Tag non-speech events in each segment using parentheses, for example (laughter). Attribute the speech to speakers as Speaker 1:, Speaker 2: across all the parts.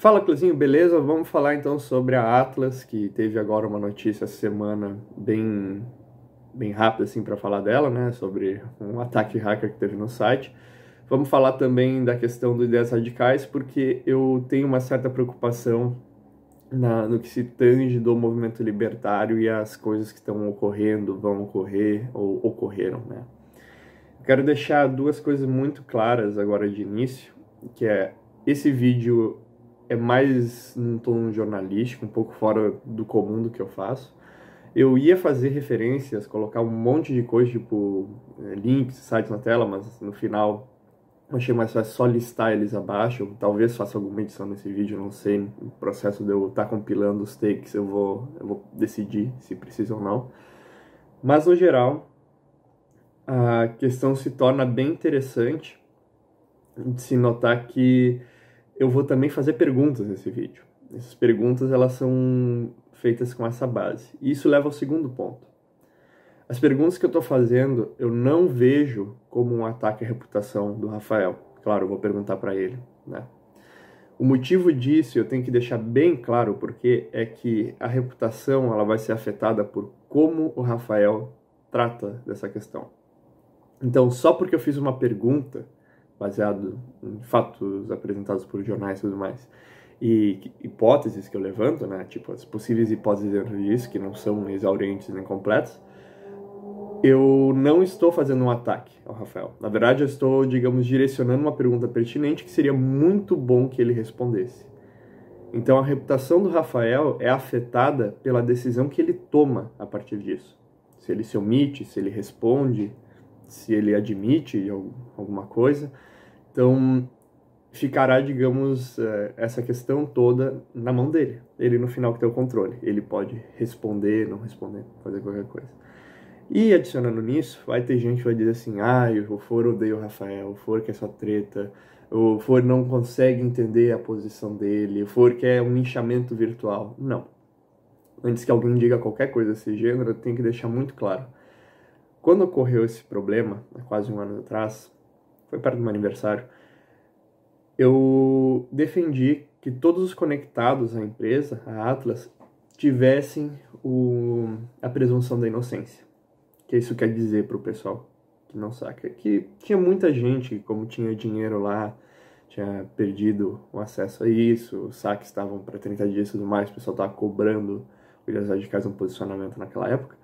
Speaker 1: Fala, Cluzinho. beleza? Vamos falar então sobre a Atlas, que teve agora uma notícia essa semana bem, bem rápida assim para falar dela, né? Sobre um ataque hacker que teve no site. Vamos falar também da questão do ideias radicais, porque eu tenho uma certa preocupação na, no que se tange do movimento libertário e as coisas que estão ocorrendo, vão ocorrer ou ocorreram, né? Quero deixar duas coisas muito claras agora de início, que é esse vídeo é mais num tom jornalístico, um pouco fora do comum do que eu faço. Eu ia fazer referências, colocar um monte de coisa, tipo eh, links, sites na tela, mas no final achei mais fácil só listar eles abaixo. Eu, talvez faça alguma edição nesse vídeo, não sei. O processo de eu estar tá compilando os takes, eu vou, eu vou decidir se precisa ou não. Mas no geral, a questão se torna bem interessante de se notar que eu vou também fazer perguntas nesse vídeo. Essas perguntas elas são feitas com essa base. E isso leva ao segundo ponto. As perguntas que eu estou fazendo, eu não vejo como um ataque à reputação do Rafael. Claro, eu vou perguntar para ele, né? O motivo disso, eu tenho que deixar bem claro porque é que a reputação ela vai ser afetada por como o Rafael trata dessa questão. Então, só porque eu fiz uma pergunta, baseado em fatos apresentados por jornais e tudo mais. E hipóteses que eu levanto, né, tipo as possíveis hipóteses dentro disso, que não são exaurientes nem completas, eu não estou fazendo um ataque ao Rafael. Na verdade, eu estou, digamos, direcionando uma pergunta pertinente que seria muito bom que ele respondesse. Então, a reputação do Rafael é afetada pela decisão que ele toma a partir disso. Se ele se omite, se ele responde, se ele admite alguma coisa. Então, ficará, digamos, é, essa questão toda na mão dele. Ele no final que tem o controle. Ele pode responder, não responder, fazer qualquer coisa. E adicionando nisso, vai ter gente que vai dizer assim: ah, o For odeia o Rafael, o For quer é sua treta, o For não consegue entender a posição dele, o For quer é um inchamento virtual. Não. Antes que alguém diga qualquer coisa desse gênero, tem que deixar muito claro. Quando ocorreu esse problema, há quase um ano atrás, foi perto do meu aniversário, eu defendi que todos os conectados à empresa, à Atlas, tivessem o, a presunção da inocência. Que isso quer dizer para o pessoal que não saca que tinha muita gente como tinha dinheiro lá, tinha perdido o acesso a isso, os saques estavam para 30 dias e tudo mais, o pessoal estava cobrando o de Radicais um posicionamento naquela época,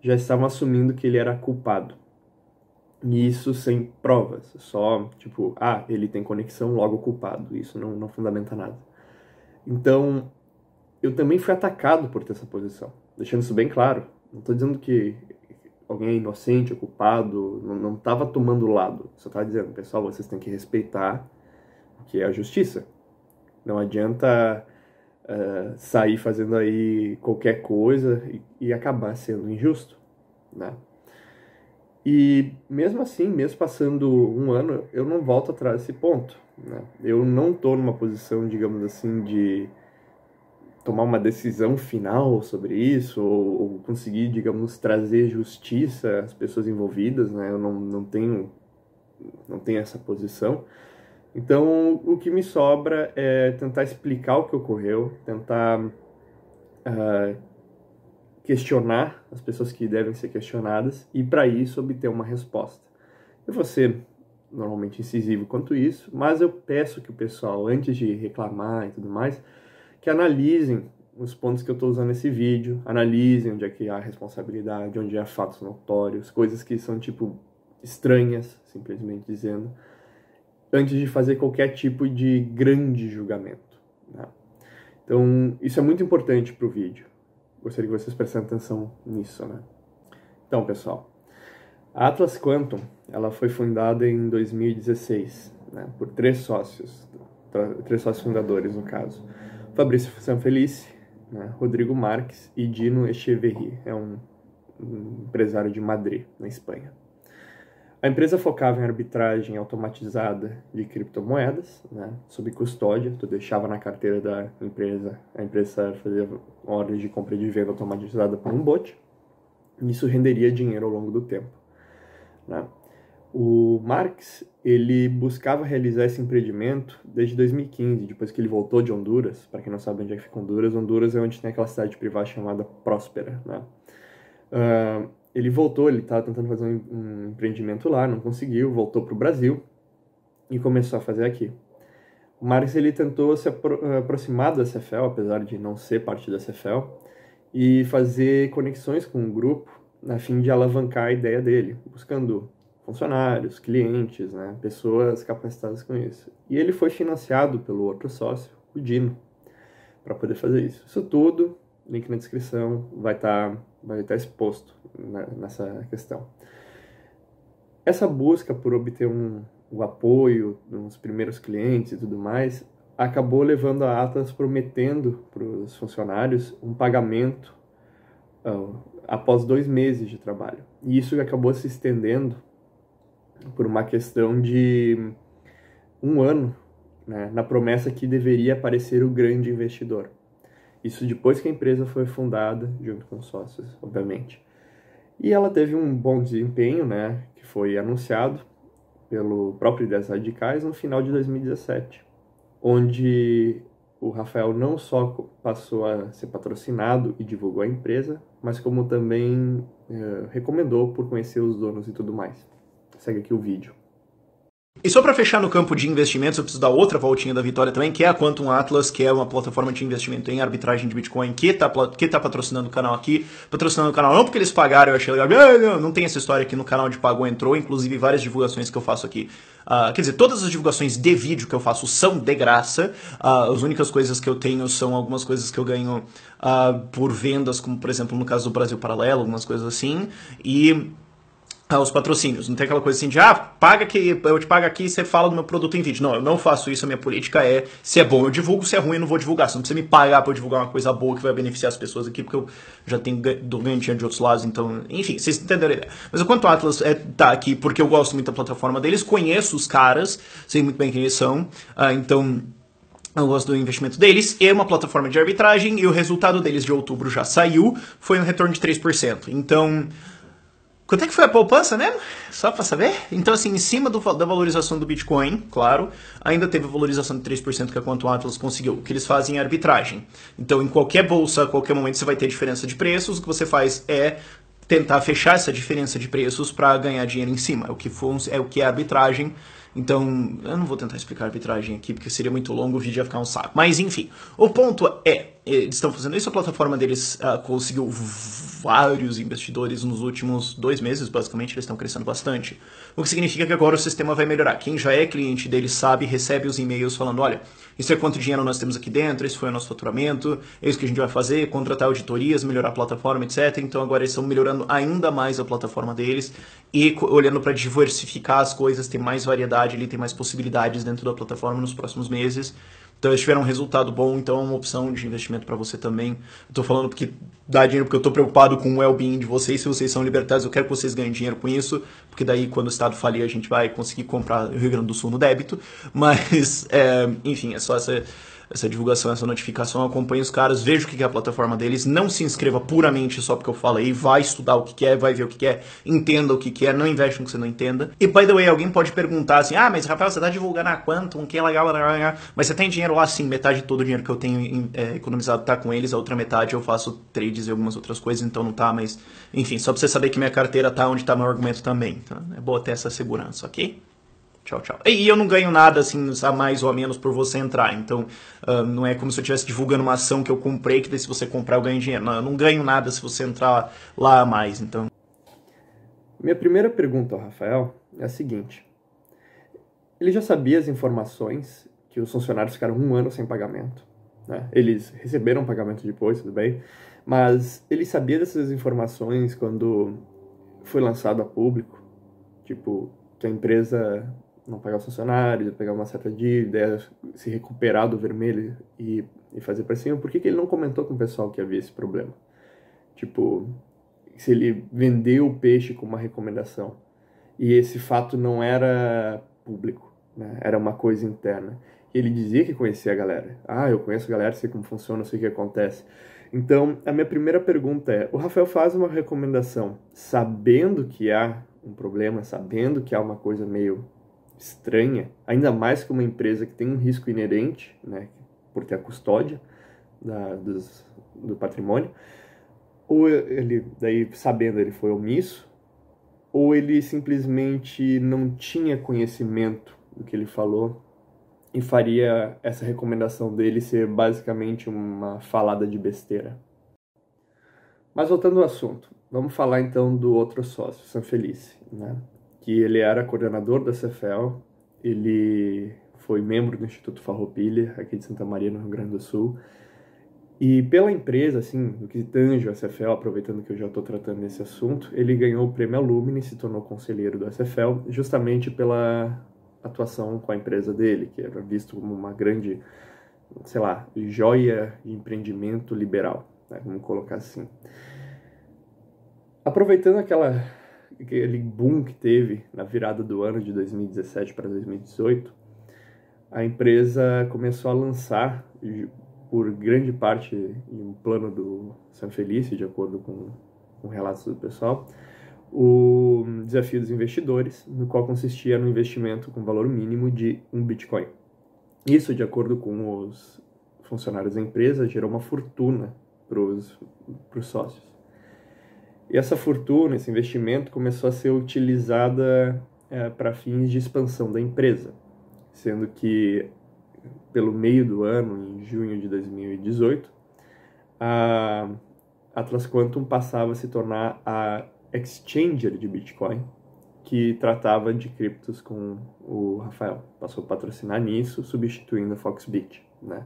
Speaker 1: já estavam assumindo que ele era culpado. E isso sem provas, só tipo, ah, ele tem conexão, logo culpado. Isso não, não fundamenta nada. Então, eu também fui atacado por ter essa posição, deixando isso bem claro. Não estou dizendo que alguém é inocente, é culpado, não estava tomando lado. Só estava dizendo, pessoal, vocês têm que respeitar o que é a justiça. Não adianta uh, sair fazendo aí qualquer coisa e, e acabar sendo injusto, né? E mesmo assim, mesmo passando um ano, eu não volto atrás desse ponto. Né? Eu não estou numa posição, digamos assim, de tomar uma decisão final sobre isso ou, ou, conseguir, digamos, trazer justiça às pessoas envolvidas, né? Eu não, não tenho não tenho essa posição. Então, o que me sobra é tentar explicar o que ocorreu, tentar uh, questionar as pessoas que devem ser questionadas e, para isso, obter uma resposta. Eu vou ser normalmente incisivo quanto isso, mas eu peço que o pessoal, antes de reclamar e tudo mais, que analisem os pontos que eu estou usando nesse vídeo, analisem onde é que há responsabilidade, onde há fatos notórios, coisas que são, tipo, estranhas, simplesmente dizendo, antes de fazer qualquer tipo de grande julgamento. Né? Então, isso é muito importante para o vídeo gostaria que vocês prestem atenção nisso, né? Então, pessoal, a Atlas Quantum, ela foi fundada em 2016, né, por três sócios, três sócios fundadores, no caso. Fabrício Sanfelice, né, Rodrigo Marques e Dino Echeverri, é um, um empresário de Madrid, na Espanha. A empresa focava em arbitragem automatizada de criptomoedas, né, sob custódia. Tu deixava na carteira da empresa, a empresa fazia ordens de compra e de venda automatizada por um bot. E isso renderia dinheiro ao longo do tempo. Né? O Marx ele buscava realizar esse empreendimento desde 2015, depois que ele voltou de Honduras. Para quem não sabe onde é que fica Honduras, Honduras é onde tem aquela cidade privada chamada Próspera. Né? Uh, ele voltou, ele estava tentando fazer um, um, empreendimento lá, não conseguiu, voltou para o Brasil e começou a fazer aqui. O Marx ele tentou se apro eh, aproximar da Cefel, apesar de não ser parte da Cefel, e fazer conexões com o grupo a fim de alavancar a ideia dele, buscando funcionários, clientes, né, pessoas capacitadas com isso. E ele foi financiado pelo outro sócio, o Dino, para poder fazer isso. Isso tudo link na descrição, vai estar tá, vai tá exposto nessa questão. Essa busca por obter um, o apoio dos primeiros clientes e tudo mais, acabou levando a Atlas prometendo para os funcionários um pagamento uh, após dois meses de trabalho. E isso acabou se estendendo por uma questão de um ano, né, na promessa que deveria aparecer o grande investidor. Isso depois que a empresa foi fundada, junto com sócios, obviamente. E ela teve um bom desempenho, né, que foi anunciado pelo próprio Ideias Radicais no final de 2017, onde o Rafael não só passou a ser patrocinado e divulgou a empresa, mas como também eh, recomendou por conhecer os donos e tudo mais. Segue aqui o vídeo.
Speaker 2: E só para fechar no campo de investimentos, eu preciso dar outra voltinha da Vitória também, que é a Quantum Atlas, que é uma plataforma de investimento em arbitragem de Bitcoin que está que tá patrocinando o canal aqui. Patrocinando o canal não porque eles pagaram, eu achei legal. Não, não tem essa história aqui no canal de pagou, entrou. Inclusive, várias divulgações que eu faço aqui. Uh, quer dizer, todas as divulgações de vídeo que eu faço são de graça. Uh, as únicas coisas que eu tenho são algumas coisas que eu ganho uh, por vendas, como por exemplo no caso do Brasil Paralelo, algumas coisas assim. E aos ah, patrocínios. Não tem aquela coisa assim de, ah, paga que eu te pago aqui e você fala do meu produto em vídeo. Não, eu não faço isso, a minha política é, se é bom eu divulgo, se é ruim eu não vou divulgar. Você não precisa me pagar para eu divulgar uma coisa boa que vai beneficiar as pessoas aqui, porque eu já tenho do ganho de outros lados, então, enfim, vocês entenderam a ideia. Mas enquanto o Atlas é, tá aqui porque eu gosto muito da plataforma deles, conheço os caras, sei muito bem quem eles são, ah, então... Eu gosto do investimento deles, é uma plataforma de arbitragem e o resultado deles de outubro já saiu, foi um retorno de 3%. Então, Quanto é que foi a poupança mesmo? Só para saber? Então, assim, em cima do, da valorização do Bitcoin, claro, ainda teve a valorização de 3% que a é Quantum Atlas conseguiu, o que eles fazem é arbitragem. Então, em qualquer bolsa, a qualquer momento, você vai ter diferença de preços, o que você faz é tentar fechar essa diferença de preços para ganhar dinheiro em cima, é o que, é, o que é arbitragem então, eu não vou tentar explicar a arbitragem aqui, porque seria muito longo, o vídeo ia ficar um saco. Mas, enfim, o ponto é, eles estão fazendo isso, a plataforma deles uh, conseguiu vários investidores nos últimos dois meses, basicamente, eles estão crescendo bastante. O que significa que agora o sistema vai melhorar. Quem já é cliente deles sabe, recebe os e-mails falando, olha, isso é quanto dinheiro nós temos aqui dentro, esse foi o nosso faturamento, é isso que a gente vai fazer, contratar auditorias, melhorar a plataforma, etc. Então, agora eles estão melhorando ainda mais a plataforma deles e olhando para diversificar as coisas, ter mais variedade possibilidade, ele tem mais possibilidades dentro da plataforma nos próximos meses. Então eles tiveram um resultado bom, então é uma opção de investimento para você também. Estou falando porque dá dinheiro porque eu estou preocupado com o well-being de vocês. Se vocês são libertários, eu quero que vocês ganhem dinheiro com isso, porque daí quando o Estado falir a gente vai conseguir comprar o Rio Grande do Sul no débito. Mas, (laughs) é, enfim, é só essa essa divulgação, essa notificação, acompanhe os caras, veja o que é a plataforma deles, não se inscreva puramente só porque eu falei, vai estudar o que é, vai ver o que é, entenda o que é, não investe no que você não entenda. E by the way, alguém pode perguntar assim, ah, mas Rafael, você tá divulgando a Quantum, que é legal, mas você tem dinheiro lá sim, metade de todo o dinheiro que eu tenho é, economizado tá com eles, a outra metade eu faço trades e algumas outras coisas, então não tá, mas enfim, só pra você saber que minha carteira tá onde tá meu argumento também, tá? É bom ter essa segurança, ok? tchau, tchau. E eu não ganho nada, assim, a mais ou a menos por você entrar. Então, uh, não é como se eu estivesse divulgando uma ação que eu comprei, que daí se você comprar eu ganho dinheiro. Não, eu não ganho nada se você entrar lá a mais, então.
Speaker 1: Minha primeira pergunta ao Rafael é a seguinte. Ele já sabia as informações que os funcionários ficaram um ano sem pagamento. Né? Eles receberam pagamento depois, tudo bem. Mas ele sabia dessas informações quando foi lançado a público. Tipo, que a empresa não pagar os funcionários, pegar uma certa dívida, se recuperar do vermelho e, e fazer para cima, por que, que ele não comentou com o pessoal que havia esse problema? Tipo, se ele vendeu o peixe com uma recomendação e esse fato não era público, né? era uma coisa interna. E ele dizia que conhecia a galera. Ah, eu conheço a galera, sei como funciona, sei o que acontece. Então, a minha primeira pergunta é: o Rafael faz uma recomendação sabendo que há um problema, sabendo que há uma coisa meio estranha, ainda mais que uma empresa que tem um risco inerente, né, por ter a custódia da, dos, do patrimônio, ou ele, daí sabendo ele foi omisso, ou ele simplesmente não tinha conhecimento do que ele falou e faria essa recomendação dele ser basicamente uma falada de besteira. Mas voltando ao assunto, vamos falar então do outro sócio, San Felice, né? que ele era coordenador da Cefel, ele foi membro do Instituto Farroupilha, aqui de Santa Maria, no Rio Grande do Sul. E pela empresa, assim, do que tange o SFL, aproveitando que eu já estou tratando desse assunto, ele ganhou o prêmio Alumni e se tornou conselheiro do SFL, justamente pela atuação com a empresa dele, que era visto como uma grande, sei lá, joia de empreendimento liberal, né? vamos colocar assim. Aproveitando aquela aquele boom que teve na virada do ano de 2017 para 2018, a empresa começou a lançar, por grande parte em um plano do San Felice, de acordo com, com relatos do pessoal, o desafio dos investidores, no qual consistia no investimento com valor mínimo de um Bitcoin. Isso, de acordo com os funcionários da empresa, gerou uma fortuna para os sócios. E essa fortuna, esse investimento começou a ser utilizada é, para fins de expansão da empresa, sendo que pelo meio do ano, em junho de 2018, a Atlas Quantum passava a se tornar a exchanger de Bitcoin, que tratava de criptos com o Rafael. Passou a patrocinar nisso, substituindo a Foxbit, né?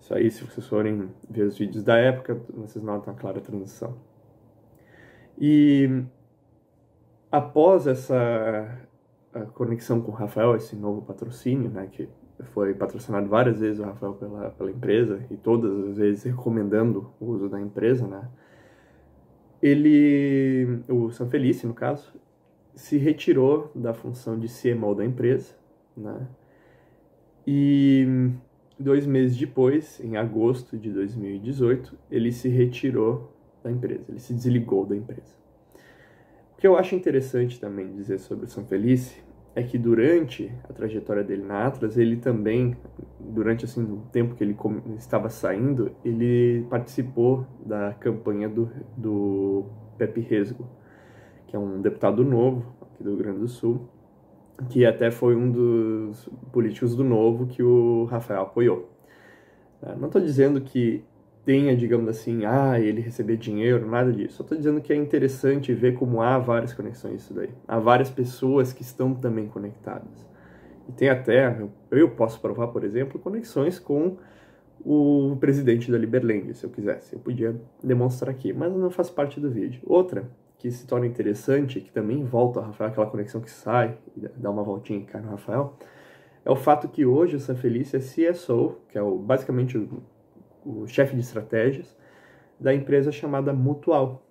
Speaker 1: Isso aí, se vocês forem ver os vídeos da época, vocês notam a clara transição. E após essa conexão com o Rafael, esse novo patrocínio, né, que foi patrocinado várias vezes o Rafael pela, pela empresa e todas as vezes recomendando o uso da empresa, né? Ele, o Sanfelice, no caso, se retirou da função de CMO da empresa, né? E dois meses depois, em agosto de 2018, ele se retirou da empresa, ele se desligou da empresa. O que eu acho interessante também dizer sobre o São Felice é que durante a trajetória dele na Atlas, ele também, durante assim, o tempo que ele estava saindo, ele participou da campanha do, do Pepe Resgo, que é um deputado novo aqui do Rio Grande do Sul, que até foi um dos políticos do Novo que o Rafael apoiou. Não estou dizendo que tenha, digamos assim, ah, ele receber dinheiro, nada disso. Só estou dizendo que é interessante ver como há várias conexões isso daí. Há várias pessoas que estão também conectadas. E tem até, eu posso provar, por exemplo, conexões com o presidente da Liberland, se eu quisesse. Eu podia demonstrar aqui, mas não faz parte do vídeo. Outra que se torna interessante, que também volta ao Rafael, aquela conexão que sai, dá uma voltinha e cai no Rafael, é o fato que hoje essa Felícia é CSO, que é o, basicamente o o chefe de estratégias da empresa chamada Mutual.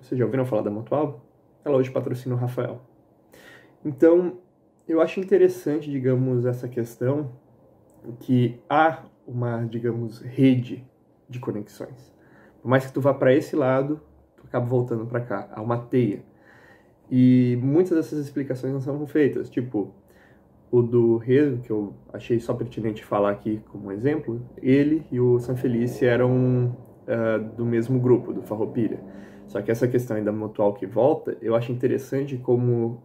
Speaker 1: Vocês já ouviram falar da Mutual? Ela hoje patrocina o Rafael. Então, eu acho interessante, digamos, essa questão que há uma, digamos, rede de conexões. Por mais que tu vá para esse lado, tu acaba voltando para cá, há uma teia. E muitas dessas explicações não são feitas, tipo, o do Rezo, que eu achei só pertinente falar aqui como exemplo, ele e o Sanfelice eram uh, do mesmo grupo, do Farroupilha. Só que essa questão ainda mutual que volta, eu acho interessante como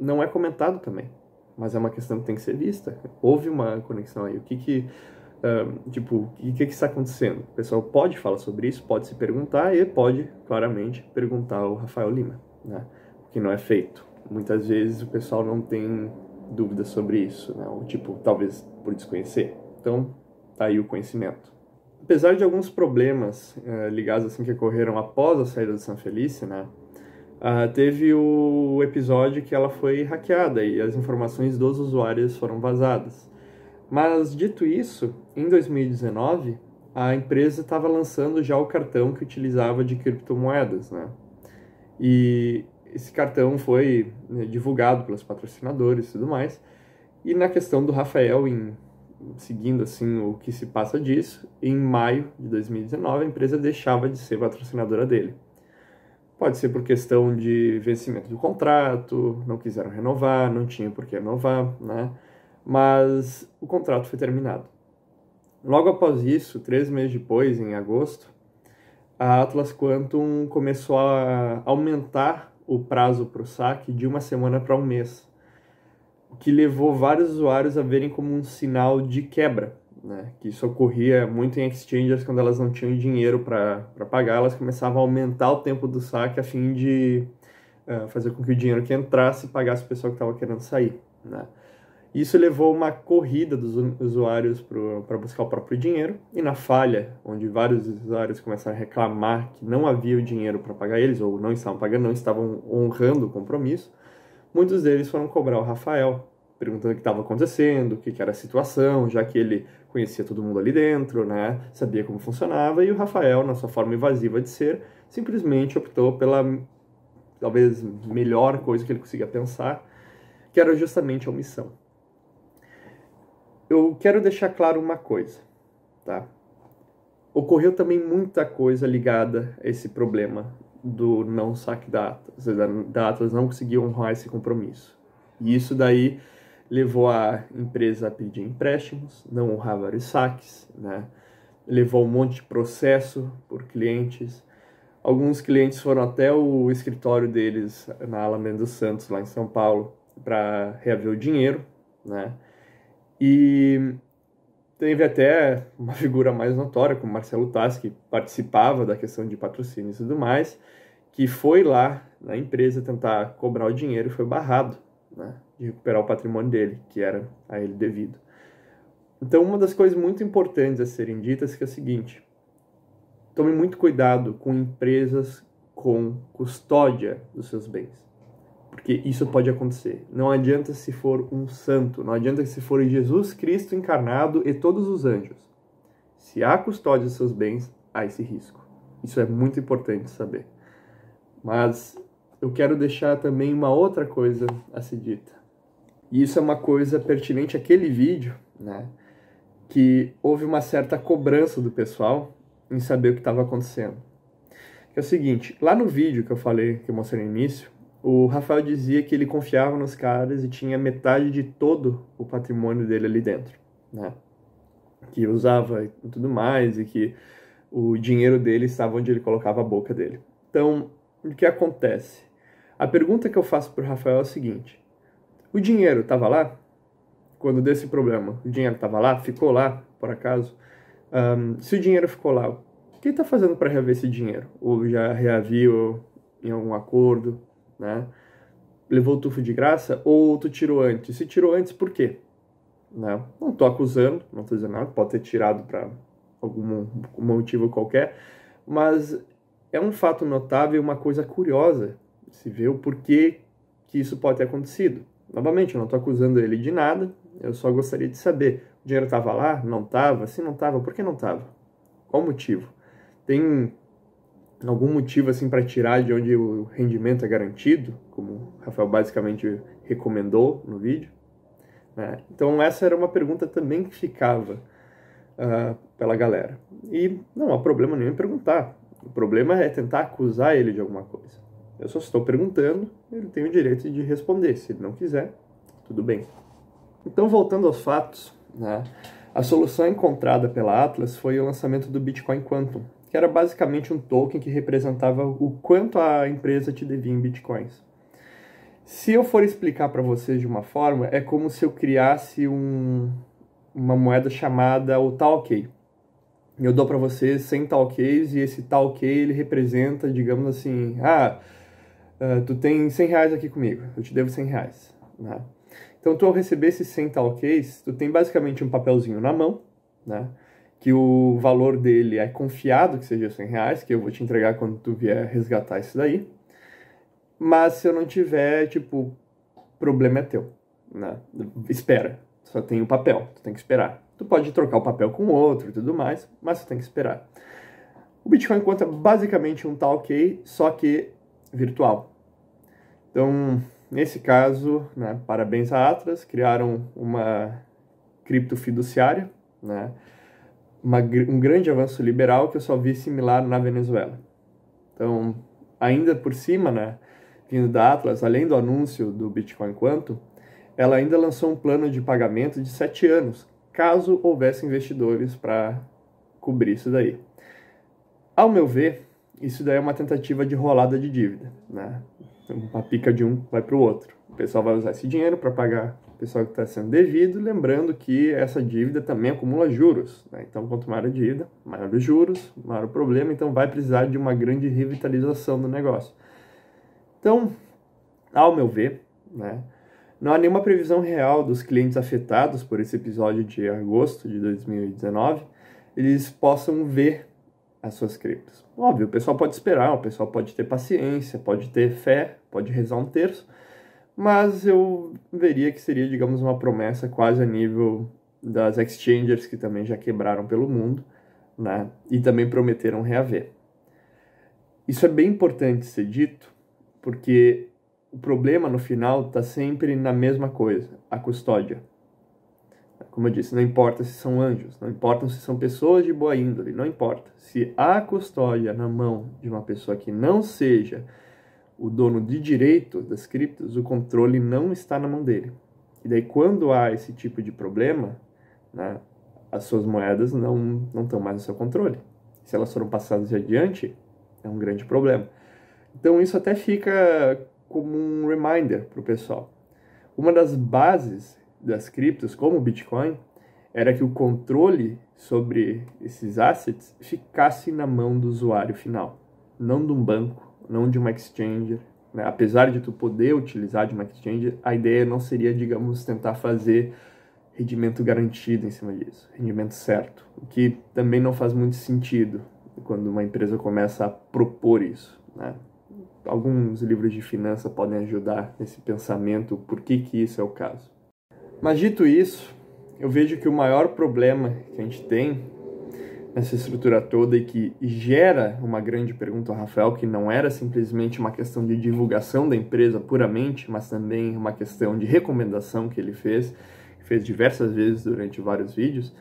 Speaker 1: não é comentado também, mas é uma questão que tem que ser vista. Houve uma conexão aí. O que que, uh, tipo, o que que está acontecendo? O pessoal pode falar sobre isso, pode se perguntar e pode, claramente, perguntar ao Rafael Lima, né? O que não é feito. Muitas vezes o pessoal não tem dúvidas sobre isso, né? ou tipo, talvez por desconhecer. Então, tá aí o conhecimento. Apesar de alguns problemas eh, ligados assim que ocorreram após a saída de San Felice, né? Ah, teve o episódio que ela foi hackeada e as informações dos usuários foram vazadas. Mas dito isso, em 2019 a empresa estava lançando já o cartão que utilizava de criptomoedas, né? E esse cartão foi né, divulgado pelos patrocinadores e tudo mais. E na questão do Rafael, em, seguindo assim o que se passa disso, em maio de 2019 a empresa deixava de ser patrocinadora dele. Pode ser por questão de vencimento do contrato, não quiseram renovar, não tinha por que renovar, né? Mas o contrato foi terminado. Logo após isso, três meses depois, em agosto, a Atlas Quantum começou a aumentar o prazo para o saque de uma semana para um mês, o que levou vários usuários a verem como um sinal de quebra, né? que isso ocorria muito em exchanges quando elas não tinham dinheiro para pagar, elas começavam a aumentar o tempo do saque a fim de uh, fazer com que o dinheiro que entrasse pagasse o pessoal que estava querendo sair. Né? Isso levou uma corrida dos usuários para buscar o próprio dinheiro, e na falha, onde vários usuários começaram a reclamar que não havia o dinheiro para pagar eles, ou não estavam pagando, não estavam honrando o compromisso, muitos deles foram cobrar o Rafael, perguntando o que estava acontecendo, o que, que, era a situação, já que ele conhecia todo mundo ali dentro, né? Sabia como funcionava, e o Rafael, na sua forma invasiva de ser, simplesmente optou pela talvez melhor coisa que ele conseguia pensar, que era justamente a omissão eu quero deixar claro uma coisa, tá? Ocorreu também muita coisa ligada a esse problema do não saque da Atlas. Da Atlas não conseguiu honrar esse compromisso. E isso daí levou a empresa a pedir empréstimos, não honrar vários saques, né? Levou um monte de processo por clientes. Alguns clientes foram até o escritório deles na Alameda dos Santos, lá em São Paulo, para reaver o dinheiro, né? E teve até uma figura mais notória, como Marcelo Tassi, que participava da questão de patrocínios e tudo mais, que foi lá na empresa tentar cobrar o dinheiro e foi barrado né, de recuperar o patrimônio dele, que era a ele devido. Então, uma das coisas muito importantes a serem ditas é, é a seguinte: tome muito cuidado com empresas com custódia dos seus bens. Porque isso pode acontecer. Não adianta se for um santo, não adianta se for Jesus Cristo encarnado e todos os anjos. Se há custódia dos seus bens, há esse risco. Isso é muito importante saber. Mas eu quero deixar também uma outra coisa a ser dita. E isso é uma coisa pertinente àquele vídeo, né? Que houve uma certa cobrança do pessoal em saber o que estava acontecendo. Que é o seguinte, lá no vídeo que eu falei, que eu mostrei no início, o Rafael dizia que ele confiava nos caras e tinha metade de todo o patrimônio dele ali dentro, né? Que usava e tudo mais e que o dinheiro dele estava onde ele colocava a boca dele. Então, o que acontece? A pergunta que eu faço para o Rafael é a seguinte: o dinheiro estava lá? Quando desse problema, o dinheiro estava lá? Ficou lá, por acaso? Um, se o dinheiro ficou lá, o que está fazendo para reaver esse dinheiro? Ou já reaviu em algum acordo? né? Levou o tufo de graça ou tu tirou antes? Se tirou antes, por quê? Né? Não estou acusando, não estou dizendo nada, pode ter tirado para algum motivo qualquer, mas é um fato notável, uma coisa curiosa se vê o porquê que isso pode ter acontecido. Novamente, eu não estou acusando ele de nada, eu só gostaria de saber, o dinheiro estava lá? Não estava? Se não estava, por que não estava? Qual o motivo? Tem algum motivo assim para tirar de onde o rendimento é garantido, como o Rafael basicamente recomendou no vídeo. Né? Então essa era uma pergunta também que ficava uh, pela galera. E não há problema nenhum em perguntar. O problema é tentar acusar ele de alguma coisa. Eu só estou perguntando, ele tem o direito de responder. Se ele não quiser, tudo bem. Então voltando aos fatos, né? a solução encontrada pela Atlas foi o lançamento do Bitcoin Quantum, que era basicamente um token que representava o quanto a empresa te devia em bitcoins. Se eu for explicar para vocês de uma forma, é como se eu criasse um, uma moeda chamada o Talkei. Eu dou para vocês 100 Talkeis e esse Talkei ele representa, digamos assim, ah, ah tu tem 100 reais aqui comigo, eu te devo 100 reais. Né? Então, tu ao receber esses 100 Talkeis, tu tem basicamente um papelzinho na mão, né? que o valor dele é confiado que seja 100 reais, que eu vou te entregar quando tu vier resgatar isso daí. Mas se eu não tiver, tipo, problema é teu, né? Espera, só tem o papel, tu tem que esperar. Tu pode trocar o papel com outro e tudo mais, mas tu tem que esperar. O Bitcoin conta basicamente um tal key, só que virtual. Então, nesse caso, né, parabéns a Atlas, criaram uma cripto fiduciária, né? uma, um grande avanço liberal que eu só vi similar na Venezuela. Então, ainda por cima, né, vindo da Atlas, além do anúncio do Bitcoin Quantum, ela ainda lançou um plano de pagamento de sete anos, caso houvesse investidores para cobrir isso daí. Ao meu ver, isso daí é uma tentativa de rolada de dívida, né? Uma pica de um vai para o outro. O pessoal vai usar esse dinheiro para pagar pessoal que está sendo devido, lembrando que essa dívida também acumula juros. Né? Então, quanto maior a dívida, maior os juros, maior o problema, então vai precisar de uma grande revitalização do negócio. Então, ao meu ver, né, não há nenhuma previsão real dos clientes afetados por esse episódio de agosto de 2019, eles possam ver as suas criptos. Óbvio, o pessoal pode esperar, o pessoal pode ter paciência, pode ter fé, pode rezar um terço, mas eu veria que seria, digamos, uma promessa quase a nível das exchangers que também já quebraram pelo mundo, né? E também prometeram reaver. Isso é bem importante ser dito, porque o problema no final está sempre na mesma coisa, a custódia. Como eu disse, não importa se são anjos, não importa se são pessoas de boa índole, não importa. Se há custódia na mão de uma pessoa que não seja o dono de direito das criptos, o controle não está na mão dele. E daí, quando há esse tipo de problema, né, as suas moedas não, não estão mais no seu controle. Se elas foram passadas adiante, é um grande problema. Então, isso até fica como um reminder para o pessoal. Uma das bases das criptos, como o Bitcoin, era que o controle sobre esses assets ficasse na mão do usuário final, não de um banco não de uma exchange, Né? Apesar de tu poder utilizar de uma exchange, a ideia não seria, digamos, tentar fazer rendimento garantido em cima disso, rendimento certo, o que também não faz muito sentido quando uma empresa começa a propor isso. Né? Alguns livros de finança podem ajudar nesse pensamento, por que, que isso é o caso. Mas dito isso, eu vejo que o maior problema que a gente tem essa estrutura toda e que gera uma grande pergunta ao Rafael, que não era simplesmente uma questão de divulgação da empresa puramente, mas também uma questão de recomendação que ele fez, fez diversas vezes durante vários vídeos,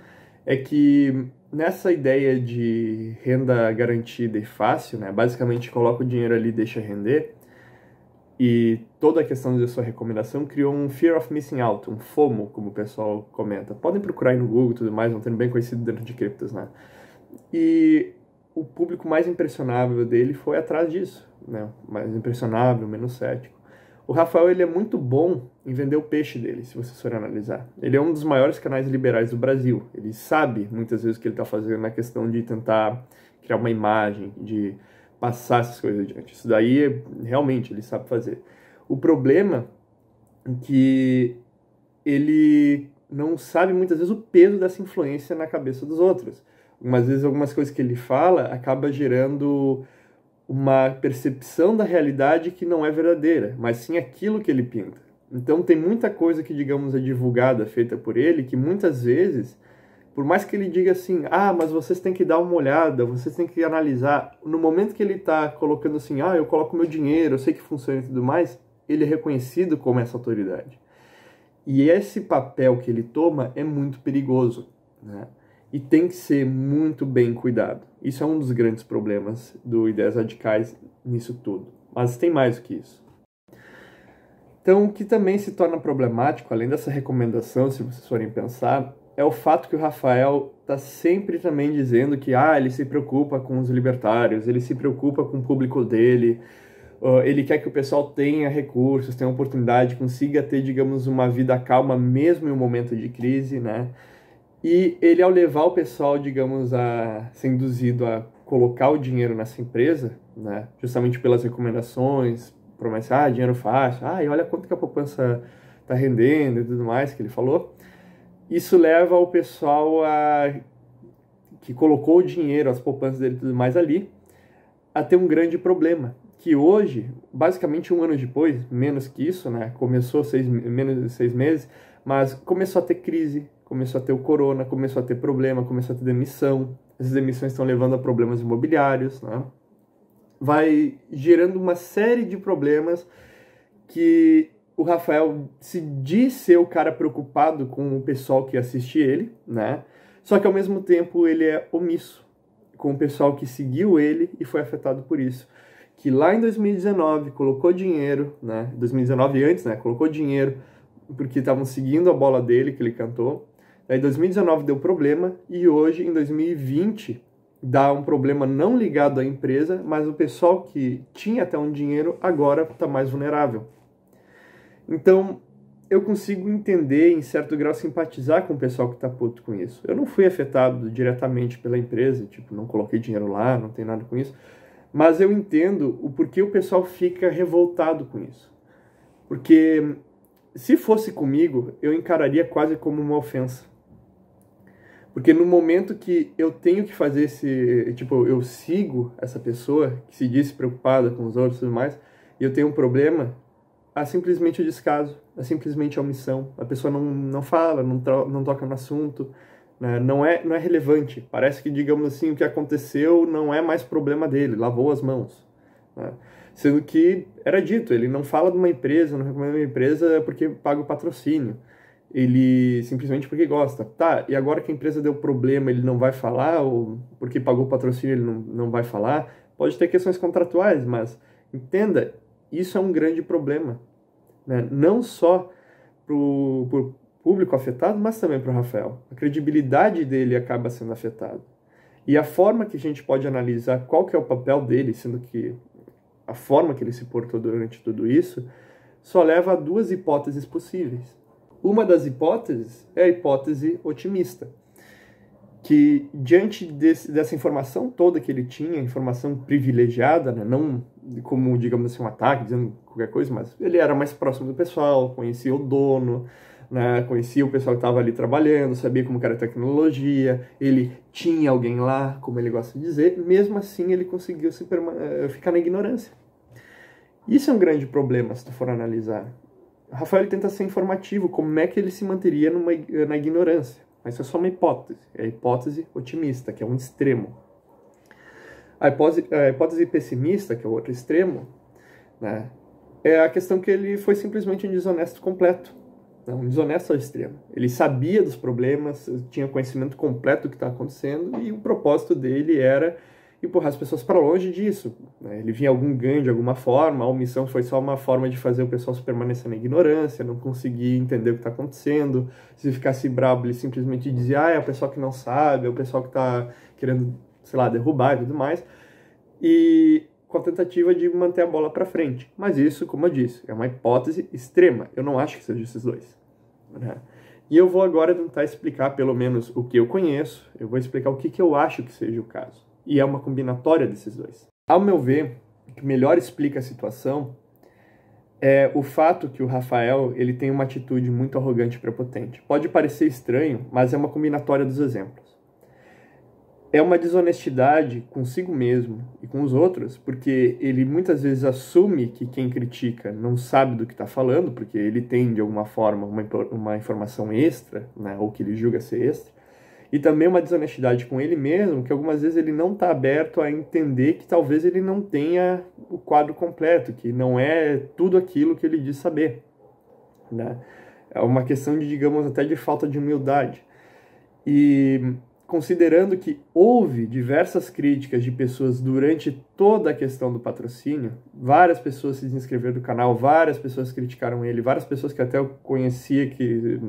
Speaker 1: é que nessa ideia de renda garantida e fácil, né, basicamente coloca o dinheiro ali e deixa render, e toda a questão da sua recomendação criou um fear of missing out, um FOMO, como o pessoal comenta. Podem procurar aí no Google e tudo mais, é um termo bem conhecido dentro de criptos, né? E o público mais impressionável dele foi atrás disso, né? Mais impressionável, menos cético. O Rafael ele é muito bom em vender o peixe dele, se você for analisar. Ele é um dos maiores canais liberais do Brasil. Ele sabe muitas vezes o que ele está fazendo na questão de tentar criar uma imagem, de passar essas coisas adiante. Isso daí realmente ele sabe fazer. O problema é que ele não sabe muitas vezes o peso dessa influência na cabeça dos outros. Mas às vezes algumas coisas que ele fala acaba gerando uma percepção da realidade que não é verdadeira, mas sim aquilo que ele pinta. Então tem muita coisa que, digamos, é divulgada, feita por ele, que muitas vezes, por mais que ele diga assim, ah, mas vocês têm que dar uma olhada, vocês têm que analisar, no momento que ele está colocando assim, ah, eu coloco meu dinheiro, eu sei que funciona e tudo mais, ele é reconhecido como essa autoridade. E esse papel que ele toma é muito perigoso, né? e tem que ser muito bem cuidado. Isso é um dos grandes problemas do Ideias Radicais nisso tudo. Mas tem mais do que isso. Então, o que também se torna problemático, além dessa recomendação, se vocês forem pensar, é o fato que o Rafael está sempre também dizendo que ah, ele se preocupa com os libertários, ele se preocupa com o público dele, ele quer que o pessoal tenha recursos, tenha oportunidade, consiga ter, digamos, uma vida calma mesmo em um momento de crise, né? E ele, ao levar o pessoal, digamos, a ser induzido a colocar o dinheiro nessa empresa, né, justamente pelas recomendações, promessa, ah, dinheiro fácil, ah, e olha quanto que a poupança está rendendo e tudo mais que ele falou, isso leva o pessoal a que colocou o dinheiro, as poupanças dele e tudo mais ali, a ter um grande problema, que hoje, basicamente um ano depois, menos que isso, né, começou seis, menos de seis meses, mas começou a ter crise, começou a ter o corona, começou a ter problema, começou a ter demissão. Essas demissões estão levando a problemas imobiliários, né? Vai gerando uma série de problemas que o Rafael se diz ser o cara preocupado com o pessoal que assiste ele, né? Só que ao mesmo tempo ele é omisso com o pessoal que seguiu ele e foi afetado por isso. Que lá em 2019 colocou dinheiro, né? 2019 antes, né? Colocou dinheiro porque estavam seguindo a bola dele que ele cantou. Em 2019 deu problema e hoje, em 2020, dá um problema não ligado à empresa, mas o pessoal que tinha até um dinheiro agora está mais vulnerável. Então, eu consigo entender, em certo grau, simpatizar com o pessoal que está puto com isso. Eu não fui afetado diretamente pela empresa, tipo, não coloquei dinheiro lá, não tem nada com isso. Mas eu entendo o porquê o pessoal fica revoltado com isso. Porque se fosse comigo, eu encararia quase como uma ofensa. Porque no momento que eu tenho que fazer esse. Tipo, eu sigo essa pessoa que se diz preocupada com os outros e tudo mais, e eu tenho um problema, há simplesmente o descaso, há simplesmente a omissão. A pessoa não, não fala, não, não toca no assunto, né? não, é, não é relevante. Parece que, digamos assim, o que aconteceu não é mais problema dele, lavou as mãos. Né? Sendo que era dito, ele não fala de uma empresa, não recomenda uma empresa porque paga o patrocínio ele simplesmente porque gosta. Tá, e agora que a empresa deu problema, ele não vai falar, ou porque pagou o patrocínio, ele não, não vai falar. Pode ter questões contratuais, mas entenda, isso é um grande problema. Né? Não só para o público afetado, mas também para o Rafael. A credibilidade dele acaba sendo afetada. E a forma que a gente pode analisar qual que é o papel dele, sendo que a forma que ele se portou durante tudo isso, só leva a duas hipóteses possíveis uma das hipóteses é a hipótese otimista, que diante desse, dessa informação toda que ele tinha, informação privilegiada, né, não como, digamos assim, um ataque, dizendo qualquer coisa, mas ele era mais próximo do pessoal, conhecia o dono, né, conhecia o pessoal que estava ali trabalhando, sabia como era a tecnologia, ele tinha alguém lá, como ele gosta de dizer, mesmo assim ele conseguiu eh, ficar na ignorância. Isso é um grande problema se tu for analisar. Rafael tenta ser informativo, como é que ele se manteria numa, na ignorância. Mas isso é só uma hipótese, é a hipótese otimista, que é um extremo. A hipótese, a hipótese pessimista, que é o outro extremo, né, é a questão que ele foi simplesmente um desonesto completo, né, um desonesto ao extremo. Ele sabia dos problemas, tinha conhecimento completo do que estava acontecendo e o propósito dele era empurrar as pessoas para longe disso. Né? Ele vinha algum ganho de alguma forma, a omissão foi só uma forma de fazer o pessoal permanecer na ignorância, não conseguir entender o que está acontecendo. Se ficasse brabo, ele simplesmente dizia, ah, é o pessoal que não sabe, é o pessoal que está querendo, sei lá, derrubar e tudo mais. E com a tentativa de manter a bola para frente. Mas isso, como eu disse, é uma hipótese extrema. Eu não acho que seja esses dois. Né? E eu vou agora tentar explicar pelo menos o que eu conheço, eu vou explicar o que, que eu acho que seja o caso e é uma combinatória desses dois. Ao meu ver, o que melhor explica a situação é o fato que o Rafael ele tem uma atitude muito arrogante e prepotente. Pode parecer estranho, mas é uma combinatória dos exemplos. É uma desonestidade consigo mesmo e com os outros, porque ele muitas vezes assume que quem critica não sabe do que está falando, porque ele tem de alguma forma uma, uma informação extra, né, ou que ele julga ser extra, e também uma desonestidade com ele mesmo, que algumas vezes ele não está aberto a entender que talvez ele não tenha o quadro completo, que não é tudo aquilo que ele diz saber. Né? É uma questão de, digamos, até de falta de humildade. E considerando que houve diversas críticas de pessoas durante toda a questão do patrocínio, várias pessoas se inscreveram do canal, várias pessoas criticaram ele, várias pessoas que até eu conhecia que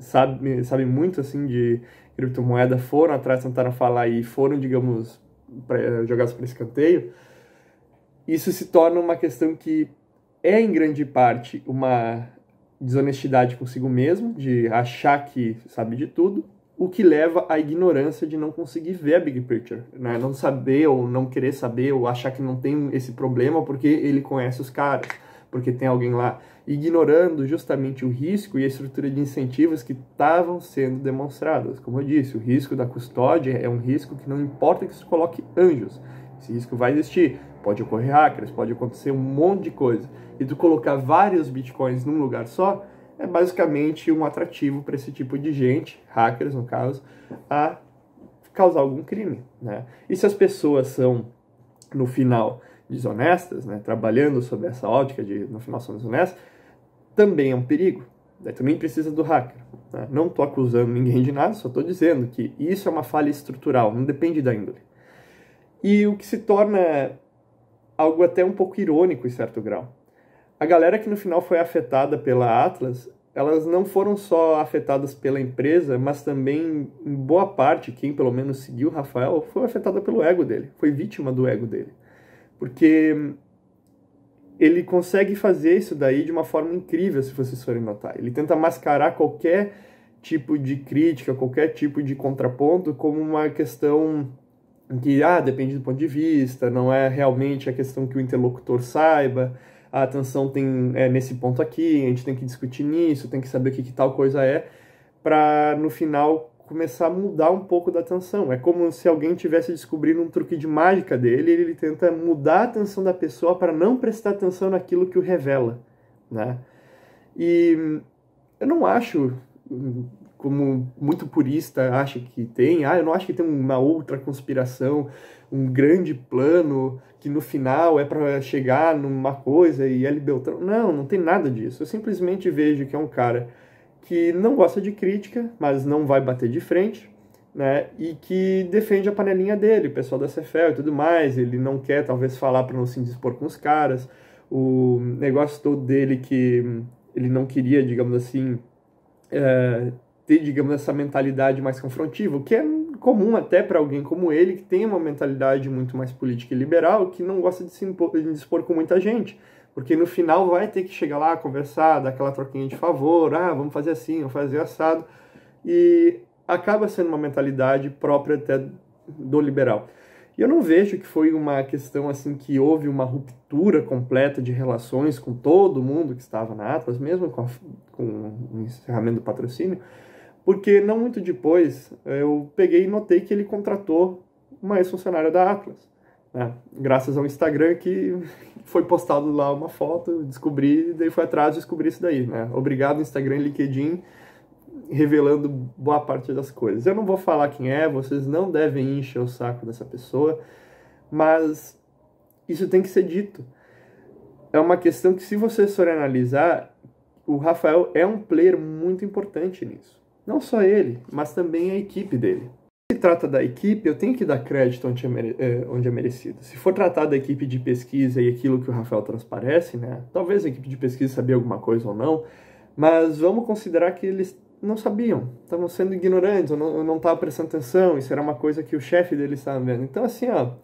Speaker 1: sabe, sabe muito assim de criptomoeda foram atrás, tentaram falar e foram, digamos, pra, eh, jogados para escanteio, isso se torna uma questão que é, em grande parte, uma desonestidade consigo mesmo, de achar que sabe de tudo, o que leva à ignorância de não conseguir ver a big picture, né? não saber ou não querer saber ou achar que não tem esse problema porque ele conhece os caras porque tem alguém lá, ignorando justamente o risco e a estrutura de incentivos que estavam sendo demonstrados. Como eu disse, o risco da custódia é um risco que não importa que se coloque anjos, esse risco vai existir. Pode ocorrer hackers, pode acontecer um monte de coisa. E tu colocar vários bitcoins num lugar só é basicamente um atrativo para esse tipo de gente, hackers no caso, a causar algum crime, né? E se as pessoas são, no final, desonestas, né, trabalhando sobre essa ótica de, no final, são desonestas, também é um perigo. Né, também precisa do hacker. Né? Não estou acusando ninguém de nada, só estou dizendo que isso é uma falha estrutural, não depende da índole. E o que se torna algo até um pouco irônico em certo grau. A galera que no final foi afetada pela Atlas, elas não foram só afetadas pela empresa, mas também, em boa parte, quem pelo menos seguiu o Rafael, foi afetada pelo ego dele, foi vítima do ego dele porque ele consegue fazer isso daí de uma forma incrível, se vocês forem notar. Ele tenta mascarar qualquer tipo de crítica, qualquer tipo de contraponto como uma questão que ah, depende do ponto de vista, não é realmente a questão que o interlocutor saiba, a atenção tem é, nesse ponto aqui, a gente tem que discutir nisso, tem que saber o que, que tal coisa é, para no final começar a mudar um pouco da atenção. É como se alguém tivesse descobrindo um truque de mágica dele, ele tenta mudar a atenção da pessoa para não prestar atenção naquilo que o revela, né? E eu não acho como muito purista acha que tem, ah, eu não acho que tem uma outra conspiração, um grande plano que no final é para chegar numa coisa e é Beltrão, Não, não tem nada disso. Eu simplesmente vejo que é um cara que não gosta de crítica, mas não vai bater de frente, né? E que defende a panelinha dele, o pessoal da Cefel e tudo mais. Ele não quer, talvez, falar para não se indispor com os caras. O negócio todo dele que ele não queria, digamos assim, é, ter, digamos, essa mentalidade mais confrontiva, o que é comum até para alguém como ele, que tem uma mentalidade muito mais política e liberal, que não gosta de se indispor com muita gente. Porque no final vai ter que chegar lá, conversar, dar aquela troquinha de favor, ah, vamos fazer assim, vamos fazer assado. E acaba sendo uma mentalidade própria até do liberal. E eu não vejo que foi uma questão assim que houve uma ruptura completa de relações com todo mundo que estava na Atlas, mesmo com, a, com o encerramento do patrocínio, porque não muito depois eh, eu peguei e notei que ele contratou uma ex-funcionária da Atlas né? Graças ao Instagram que foi postado lá uma foto, descobri, daí foi atrás e descobrir isso daí, né? Obrigado Instagram e LinkedIn revelando boa parte das coisas. Eu não vou falar quem é, vocês não devem encher o saco dessa pessoa, mas isso tem que ser dito. É uma questão que se vocês forem analisar, o Rafael é um player muito importante nisso. Não só ele, mas também a equipe dele se trata da equipe, eu tenho que dar crédito onde é, é, onde é merecido. Se for tratar da equipe de pesquisa e aquilo que o Rafael transparece, né? Talvez a equipe de pesquisa sabia alguma coisa ou não, mas vamos considerar que eles não sabiam, estavam sendo ignorantes, eu não estava prestando atenção, isso era uma coisa que o chefe deles estava vendo. Então, assim, ó,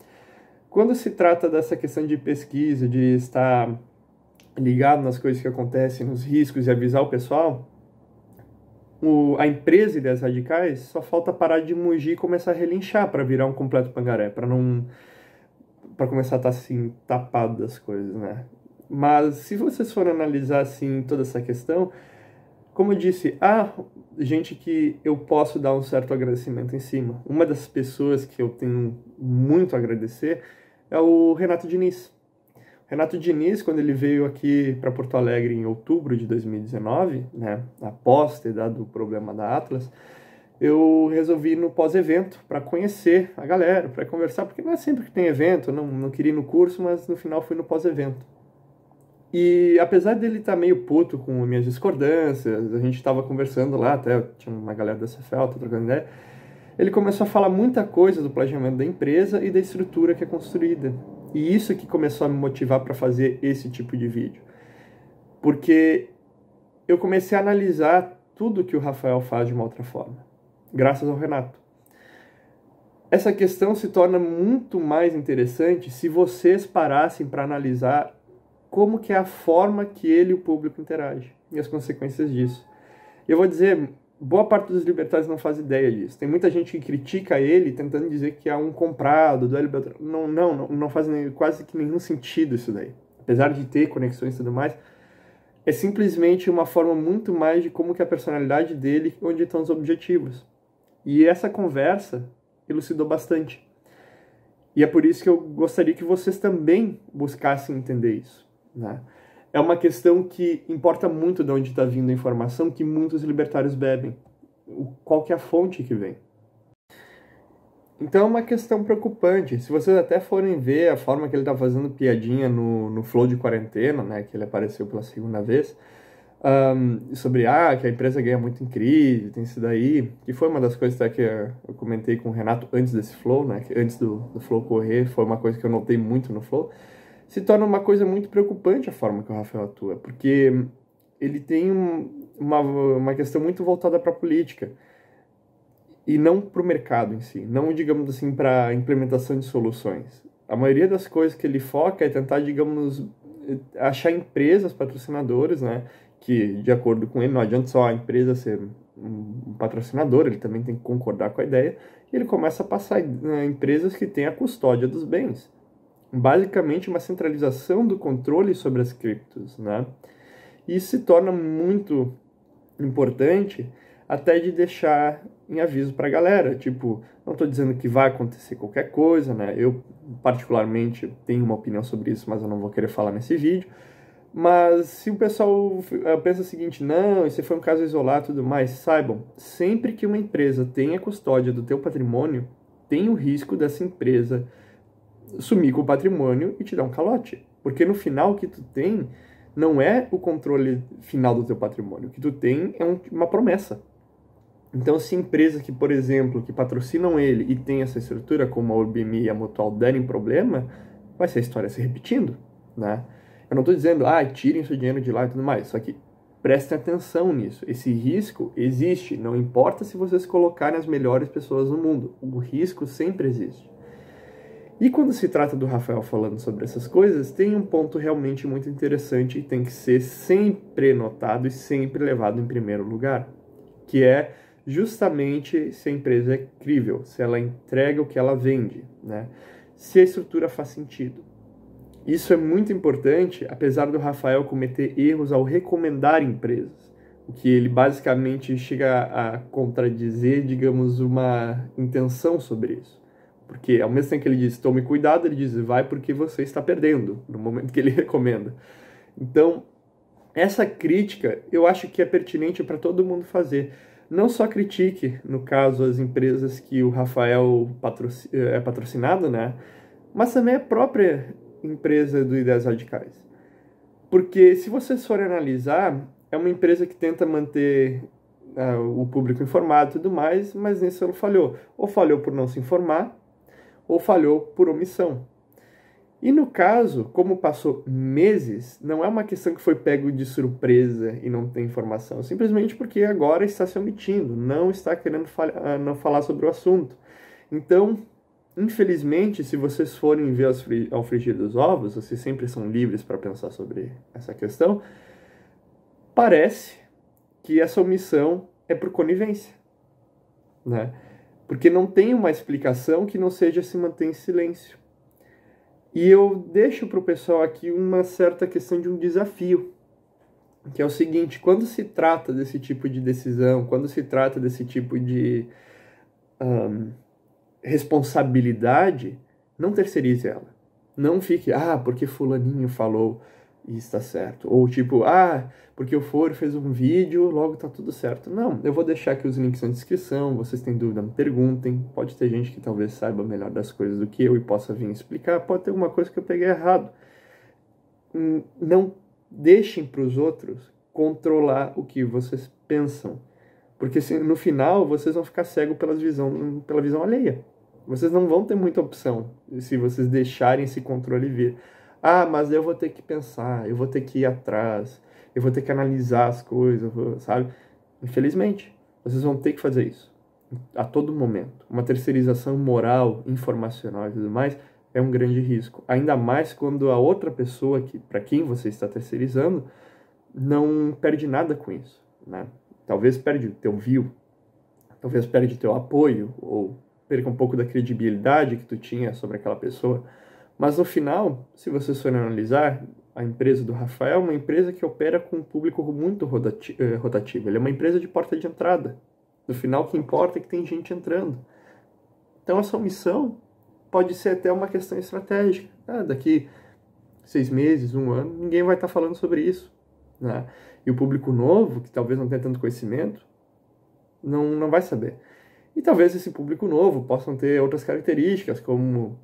Speaker 1: quando se trata dessa questão de pesquisa, de estar ligado nas coisas que acontecem, nos riscos e avisar o pessoal, o, a empresa ideias radicais, só falta parar de mugir e começar a relinchar para virar um completo pangaré, para não para começar a estar tá, assim tapado das coisas, né? Mas se vocês forem analisar assim toda essa questão, como eu disse, há gente que eu posso dar um certo agradecimento em cima. Uma das pessoas que eu tenho muito a agradecer é o Renato Diniz Renato Diniz, quando ele veio aqui para Porto Alegre em outubro de 2019, né, após ter dado o problema da Atlas, eu resolvi ir no pós-evento para conhecer a galera, para conversar, porque não é sempre que tem evento, não, não queria ir no curso, mas no final fui no pós-evento. E apesar dele estar tá meio puto com minhas discordâncias, a gente estava conversando lá, até tinha uma galera da CFL, trocando ideia, ele começou a falar muita coisa do planejamento da empresa e da estrutura que é construída. E isso é que começou a me motivar para fazer esse tipo de vídeo. Porque eu comecei a analisar tudo que o Rafael faz de uma outra forma, graças ao Renato. Essa questão se torna muito mais interessante se vocês parassem para analisar como que é a forma que ele e o público interagem e as consequências disso. Eu vou dizer boa parte dos libertários não faz ideia disso. Tem muita gente que critica ele, tentando dizer que é um comprado do Hélio Não, não, não, não faz nem, quase que nenhum sentido isso daí. Apesar de ter conexões e tudo mais, é simplesmente uma forma muito mais de como que a personalidade dele, onde estão os objetivos. E essa conversa elucidou bastante. E é por isso que eu gostaria que vocês também buscassem entender isso, né? é uma questão que importa muito de onde está vindo a informação que muitos libertários bebem. Qual que é a fonte que vem? Então é uma questão preocupante. Se vocês até forem ver a forma que ele está fazendo piadinha no, no Flow de Quarentena, né, que ele apareceu pela segunda vez, um, sobre ah, que a empresa ganha muito em crise, tem isso daí, que foi uma das coisas que eu comentei com o Renato antes desse Flow, né, antes do, do Flow correr, foi uma coisa que eu notei muito no Flow se torna uma coisa muito preocupante a forma que o Rafael atua, porque ele tem um, uma, uma questão muito voltada para a política e não para o mercado em si, não, digamos assim, para a implementação de soluções. A maioria das coisas que ele foca é tentar, digamos, achar empresas patrocinadoras, né? Que, de acordo com ele, não adianta só a empresa ser um patrocinador, ele também tem que concordar com a ideia, e ele começa a passar né, empresas que têm a custódia dos bens basicamente uma centralização do controle sobre as criptos, né? Isso se torna muito importante até de deixar em aviso para a galera, tipo, não estou dizendo que vai acontecer qualquer coisa, né? Eu particularmente tenho uma opinião sobre isso, mas eu não vou querer falar nesse vídeo. Mas se o pessoal eh, pensa o seguinte, não, esse foi um caso isolado e tudo mais, saibam, sempre que uma empresa tem a custódia do teu patrimônio, tem o risco dessa empresa sumir com o patrimônio e te dar um calote. Porque no final o que tu tem não é o controle final do teu patrimônio, o que tu tem é um, uma promessa. Então, se empresas que, por exemplo, que patrocinam ele e tem essa estrutura, como a Urbimi e a Mutual derem problema, vai ser a história se repetindo, né? Eu não estou dizendo, ah, tirem seu dinheiro de lá e tudo mais, só que prestem atenção nisso. Esse risco existe, não importa se vocês colocarem as melhores pessoas no mundo, o risco sempre existe. E quando se trata do Rafael falando sobre essas coisas, tem um ponto realmente muito interessante e tem que ser sempre notado e sempre levado em primeiro lugar, que é justamente se a empresa é crível, se ela entrega o que ela vende, né? se a estrutura faz sentido. Isso é muito importante, apesar do Rafael cometer erros ao recomendar empresas, o que ele basicamente chega a contradizer, digamos, uma intenção sobre isso. Porque ao mesmo tempo que ele diz tome cuidado, ele diz vai porque você está perdendo no momento que ele (laughs) recomenda. Então, essa crítica eu acho que é pertinente para todo mundo fazer. Não só critique, no caso, as empresas que o Rafael patrocin eh, é patrocinado, né? Mas também a própria empresa do Ideias Radicais. Porque se vocês forem analisar, é uma empresa que tenta manter uh, o público informado e tudo mais, mas nisso ela falhou. Ou falhou por não se informar, ou falhou por omissão. E no caso, como passou meses, não é uma questão que foi pego de surpresa e não tem informação, simplesmente porque agora está se omitindo, não está querendo falha, ah, não falar sobre o assunto. Então, infelizmente, se vocês forem ver ao frigir dos ovos, vocês sempre são livres para pensar sobre essa questão, parece que essa omissão é por conivência, né? porque não tem uma explicação que não seja se manter em silêncio. E eu deixo para o pessoal aqui uma certa questão de um desafio, que é o seguinte: quando se trata desse tipo de decisão, quando se trata desse tipo de um, responsabilidade, não terceirize ela. Não fique, ah, porque Fulaninho falou, e está certo. Ou tipo, ah, porque o Foro fez um vídeo, logo tá tudo certo. Não, eu vou deixar aqui os links na descrição, vocês têm dúvida, me perguntem. Pode ter gente que talvez saiba melhor das coisas do que eu e possa vir explicar, pode ter alguma coisa que eu peguei errado. Hum, não deixem para os outros controlar o que vocês pensam. Porque no final vocês vão ficar cegos pela visão, pela visão alheia. Vocês não vão ter muita opção se vocês deixarem esse controle vir. Ah, mas eu vou ter que pensar, eu vou ter que ir atrás, eu vou ter que analisar as coisas, sabe? Infelizmente, vocês vão ter que fazer isso a todo momento. Uma terceirização moral, informacional e tudo mais é um grande risco. Ainda mais quando a outra pessoa que para quem você está terceirizando não perde nada com isso, né? Talvez perde o teu view, talvez perde o teu apoio ou perca um pouco da credibilidade que tu tinha sobre aquela pessoa. Mas no final, se vocês forem analisar, a empresa do Rafael é uma empresa que opera com um público muito eh, rotativo. Ele é uma empresa de porta de entrada. No final, o que importa é que tem gente entrando. Então, essa omissão pode ser até uma questão estratégica. Ah, daqui seis meses, um ano, ninguém vai estar tá falando sobre isso. Né? E o público novo, que talvez não tenha tanto conhecimento, não, não vai saber. E talvez esse público novo possa ter outras características, como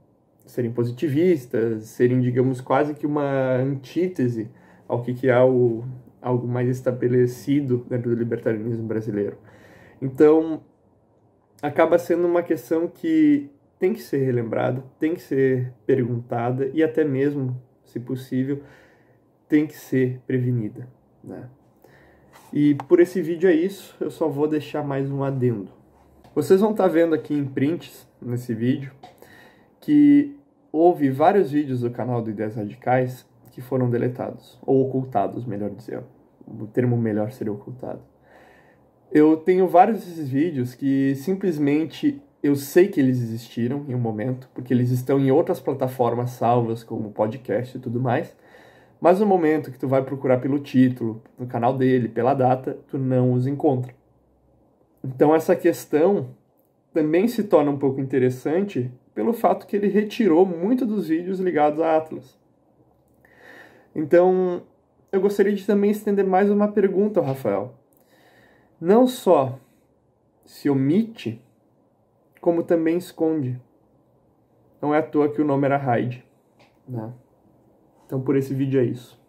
Speaker 1: serem positivistas, serem, digamos, quase que uma antítese ao que, que é o, algo mais estabelecido dentro do libertarianismo brasileiro. Então, acaba sendo uma questão que tem que ser relembrada, tem que ser perguntada e até mesmo, se possível, tem que ser prevenida. Né? E por esse vídeo é isso, eu só vou deixar mais um adendo. Vocês vão estar tá vendo aqui em prints nesse vídeo que houve vários vídeos do canal do Ideias Radicais que foram deletados, ou ocultados, melhor dizendo. O termo melhor seria ocultado. Eu tenho vários desses vídeos que simplesmente eu sei que eles existiram em um momento, porque eles estão em outras plataformas salvas, como podcast e tudo mais. Mas no momento que tu vai procurar pelo título, no canal dele, pela data, tu não os encontra. Então essa questão também se torna um pouco interessante pelo fato que ele retirou muito dos vídeos ligados à Atlas. Então, eu gostaria de também estender mais uma pergunta ao Rafael. Não só se omite, como também esconde. Não é à toa que o nome era Hyde. Né? Então, por esse vídeo é isso.